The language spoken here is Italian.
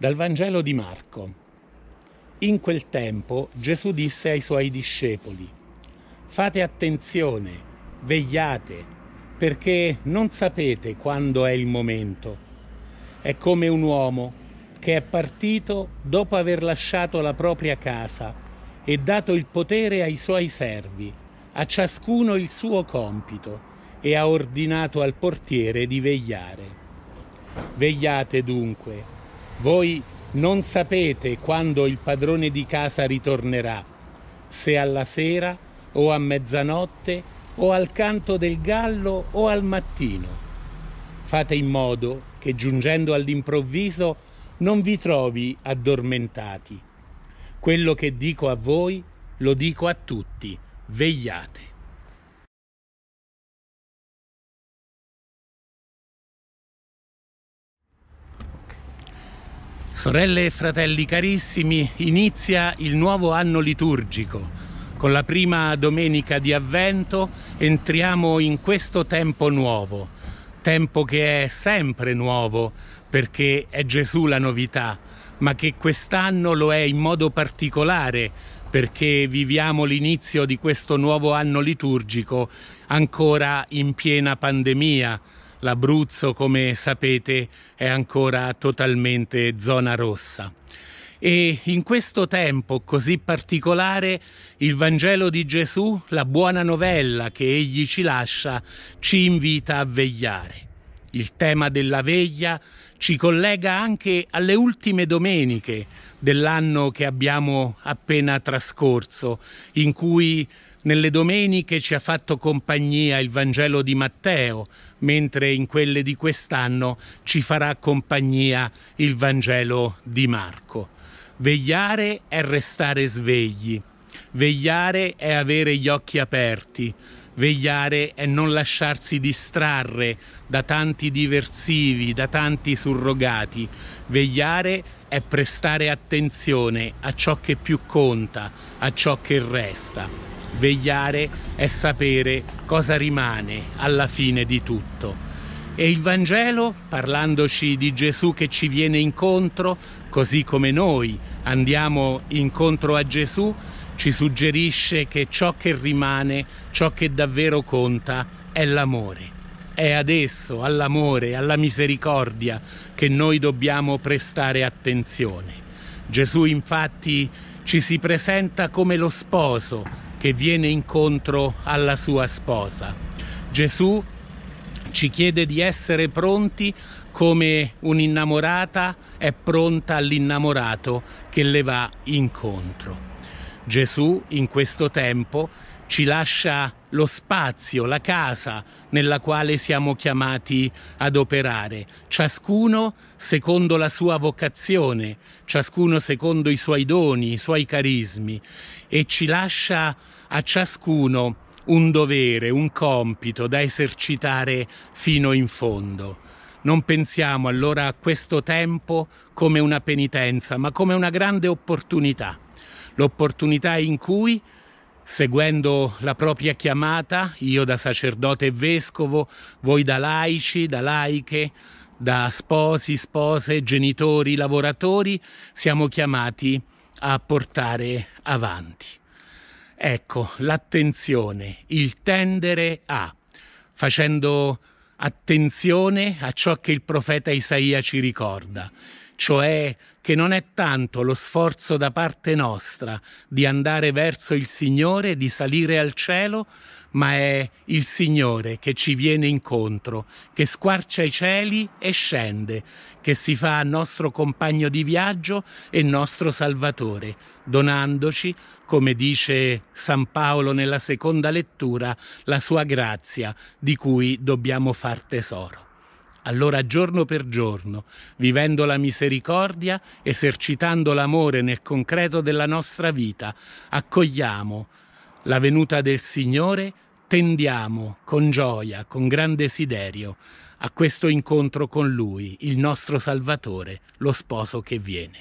Dal Vangelo di Marco. In quel tempo Gesù disse ai suoi discepoli, fate attenzione, vegliate, perché non sapete quando è il momento. È come un uomo che è partito dopo aver lasciato la propria casa e dato il potere ai suoi servi, a ciascuno il suo compito, e ha ordinato al portiere di vegliare. Vegliate dunque voi non sapete quando il padrone di casa ritornerà, se alla sera o a mezzanotte o al canto del gallo o al mattino. Fate in modo che giungendo all'improvviso non vi trovi addormentati. Quello che dico a voi lo dico a tutti, vegliate. Sorelle e fratelli carissimi, inizia il nuovo anno liturgico. Con la prima domenica di Avvento entriamo in questo tempo nuovo, tempo che è sempre nuovo perché è Gesù la novità, ma che quest'anno lo è in modo particolare perché viviamo l'inizio di questo nuovo anno liturgico ancora in piena pandemia, l'Abruzzo come sapete è ancora totalmente zona rossa. E in questo tempo così particolare il Vangelo di Gesù, la buona novella che egli ci lascia, ci invita a vegliare. Il tema della veglia ci collega anche alle ultime domeniche dell'anno che abbiamo appena trascorso, in cui nelle domeniche ci ha fatto compagnia il Vangelo di Matteo, mentre in quelle di quest'anno ci farà compagnia il Vangelo di Marco. Vegliare è restare svegli, vegliare è avere gli occhi aperti, vegliare è non lasciarsi distrarre da tanti diversivi, da tanti surrogati, vegliare è è prestare attenzione a ciò che più conta, a ciò che resta. Vegliare è sapere cosa rimane alla fine di tutto. E il Vangelo, parlandoci di Gesù che ci viene incontro, così come noi andiamo incontro a Gesù, ci suggerisce che ciò che rimane, ciò che davvero conta, è l'amore è adesso all'amore, alla misericordia che noi dobbiamo prestare attenzione. Gesù infatti ci si presenta come lo sposo che viene incontro alla sua sposa. Gesù ci chiede di essere pronti come un'innamorata è pronta all'innamorato che le va incontro. Gesù in questo tempo ci lascia lo spazio, la casa nella quale siamo chiamati ad operare, ciascuno secondo la sua vocazione, ciascuno secondo i suoi doni, i suoi carismi e ci lascia a ciascuno un dovere, un compito da esercitare fino in fondo. Non pensiamo allora a questo tempo come una penitenza, ma come una grande opportunità, l'opportunità in cui seguendo la propria chiamata, io da sacerdote e vescovo, voi da laici, da laiche, da sposi, spose, genitori, lavoratori, siamo chiamati a portare avanti. Ecco, l'attenzione, il tendere a, facendo attenzione a ciò che il profeta Isaia ci ricorda cioè che non è tanto lo sforzo da parte nostra di andare verso il Signore, di salire al cielo, ma è il Signore che ci viene incontro, che squarcia i cieli e scende, che si fa nostro compagno di viaggio e nostro Salvatore, donandoci, come dice San Paolo nella seconda lettura, la sua grazia di cui dobbiamo far tesoro. Allora giorno per giorno, vivendo la misericordia, esercitando l'amore nel concreto della nostra vita, accogliamo la venuta del Signore, tendiamo con gioia, con gran desiderio, a questo incontro con Lui, il nostro Salvatore, lo sposo che viene.